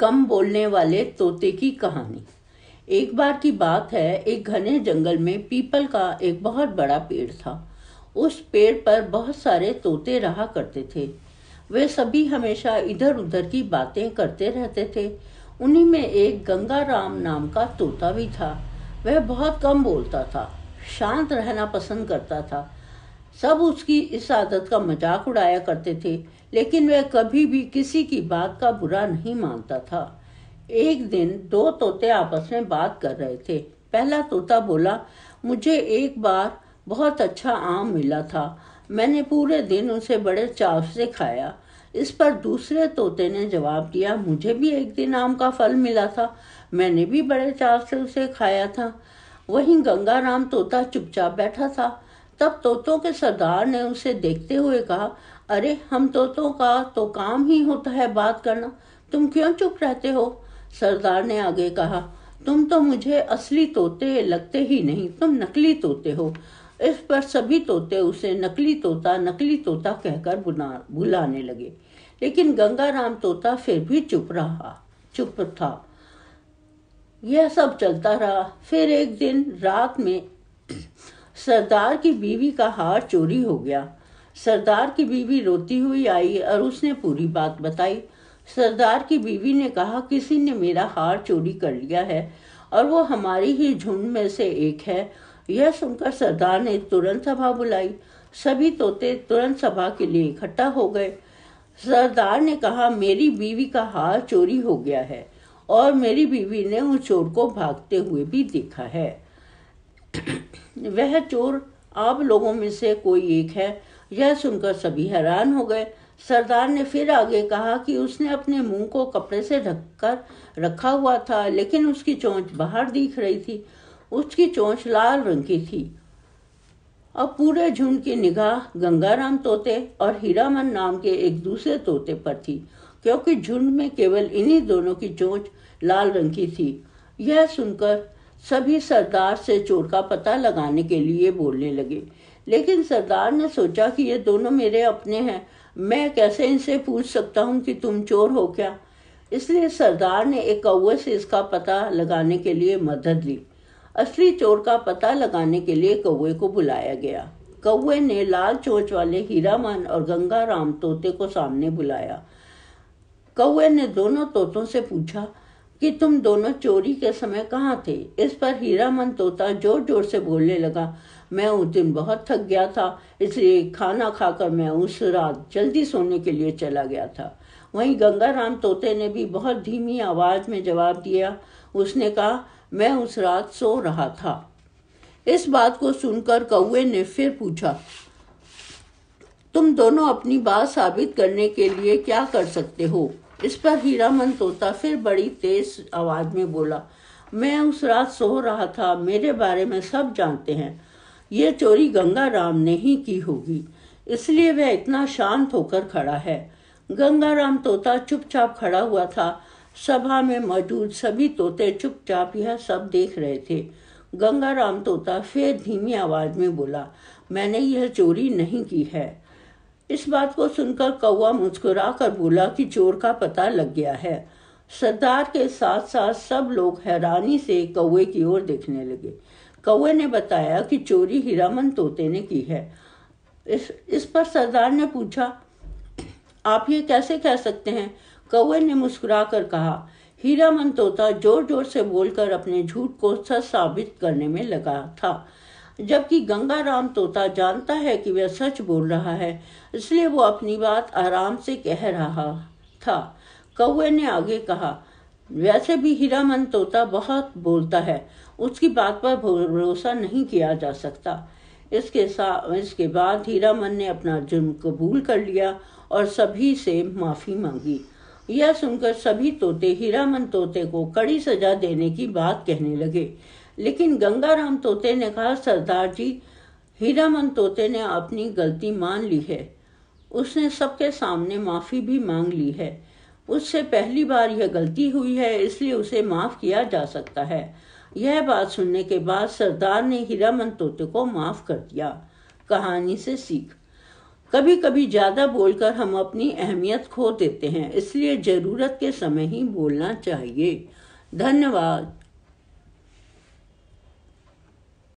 कम बोलने वाले तोते की कहानी एक बार की बात है एक घने जंगल में पीपल का एक बहुत बड़ा पेड़ था उस पेड़ पर बहुत सारे तोते रहा करते थे वे सभी हमेशा इधर उधर की बातें करते रहते थे उन्हीं में एक गंगाराम नाम का तोता भी था वह बहुत कम बोलता था शांत रहना पसंद करता था सब उसकी इस आदत का मजाक उड़ाया करते थे लेकिन वह कभी भी किसी की बात का बुरा नहीं मानता था एक दिन दो तोते आपस में बात कर रहे थे पहला तोता बोला मुझे एक बार बहुत अच्छा आम मिला था मैंने पूरे दिन उसे बड़े चाव से खाया इस पर दूसरे तोते ने जवाब दिया मुझे भी एक दिन आम का फल मिला था मैंने भी बड़े चाव से उसे खाया था वहीं गंगाराम तोता चुपचाप बैठा था तब तोतों के सरदार ने उसे देखते हुए कहा अरे हम तोतों का तो काम ही होता है बात करना तुम क्यों चुप रहते हो सरदार ने आगे कहा तुम तो मुझे असली तोते लगते ही नहीं तुम नकली तोते हो इस पर सभी तोते उसे नकली तोता नकली तोता कहकर बुलाने लगे लेकिन गंगाराम तोता फिर भी चुप रहा चुप था यह सब चलता रहा फिर एक दिन रात में सरदार की बीवी का हार चोरी हो गया सरदार की बीवी रोती हुई आई और उसने पूरी बात बताई सरदार की बीवी ने कहा किसी ने मेरा हार चोरी कर लिया है और वो हमारी ही झुंड में से एक है यह सुनकर सरदार ने तुरंत सभा बुलाई सभी तोते तुरंत सभा के लिए इकट्ठा हो गए सरदार ने कहा मेरी बीवी का हार चोरी हो गया है और मेरी बीवी ने उस चोर को भागते हुए भी देखा है वह चोर आप लोगों में से कोई एक है यह सुनकर सभी हैरान हो गए सरदार ने फिर आगे कहा कि उसने अपने मुंह को कपड़े से ढककर रखा हुआ था लेकिन उसकी चोंच बाहर दिख रही थी उसकी चोंच लाल रंग की थी अब पूरे झुंड की निगाह गंगाराम तोते और हीरामन नाम के एक दूसरे तोते पर थी क्योंकि झुंड में केवल इन्हीं दोनों की चोंच लाल रंग की थी यह सुनकर सभी सरदार से चोर का पता लगाने के लिए बोलने लगे लेकिन सरदार ने सोचा कि ये दोनों मेरे अपने हैं मैं कैसे इनसे पूछ सकता हूँ कि तुम चोर हो क्या इसलिए सरदार ने एक कौए से इसका पता लगाने के लिए मदद ली असली चोर का पता लगाने के लिए कौए को बुलाया गया कौए ने लाल चोच वाले हीरामन और गंगा राम तोते को सामने बुलाया कौए ने दोनों तोतों से पूछा कि तुम दोनों चोरी के समय कहाँ थे इस पर मन तोता जोर जोर से बोलने लगा मैं उस दिन बहुत थक गया था इसलिए खाना खाकर मैं उस रात जल्दी सोने के लिए चला गया था वहीं गंगाराम तोते ने भी बहुत धीमी आवाज में जवाब दिया उसने कहा मैं उस रात सो रहा था इस बात को सुनकर कौए ने फिर पूछा तुम दोनों अपनी बात साबित करने के लिए क्या कर सकते हो इस पर मन तोता फिर बड़ी तेज आवाज में बोला मैं उस रात सो रहा था मेरे बारे में सब जानते हैं ये चोरी गंगा राम ने ही की होगी इसलिए वह इतना शांत होकर खड़ा है गंगा राम तोता चुपचाप खड़ा हुआ था सभा में मौजूद सभी तोते चुपचाप यह सब देख रहे थे गंगा राम तोता फिर धीमी आवाज में बोला मैंने यह चोरी नहीं की है इस बात को सुनकर कौआ मुस्कुरा कर बोला कि चोर का पता लग गया है सरदार के साथ साथ सब लोग हैरानी से कौए की ओर देखने लगे कौए ने बताया कि चोरी हीरामन तोते ने की है इस इस पर सरदार ने पूछा आप ये कैसे कह सकते हैं कौए ने मुस्कुरा कर कहा हीरामन तोता जोर जोर से बोलकर अपने झूठ को सच साबित करने में लगा था जबकि राम तोता जानता है कि वह सच बोल रहा है इसलिए वो अपनी बात आराम से कह रहा था कौए ने आगे कहा वैसे भी हीरामन तोता बहुत बोलता है उसकी बात पर भरोसा नहीं किया जा सकता इसके साथ इसके बाद हीरामन ने अपना जुर्म कबूल कर लिया और सभी से माफ़ी मांगी यह सुनकर सभी तोते हीरामन तोते को कड़ी सजा देने की बात कहने लगे लेकिन गंगाराम तोते ने कहा सरदार जी हीरामन तोते ने अपनी गलती मान ली है उसने सबके सामने माफ़ी भी मांग ली है उससे पहली बार यह गलती हुई है इसलिए उसे माफ़ किया जा सकता है यह बात सुनने के बाद सरदार ने हीरामन तोते को माफ़ कर दिया कहानी से सीख कभी कभी ज़्यादा बोलकर हम अपनी अहमियत खो देते हैं इसलिए ज़रूरत के समय ही बोलना चाहिए धन्यवाद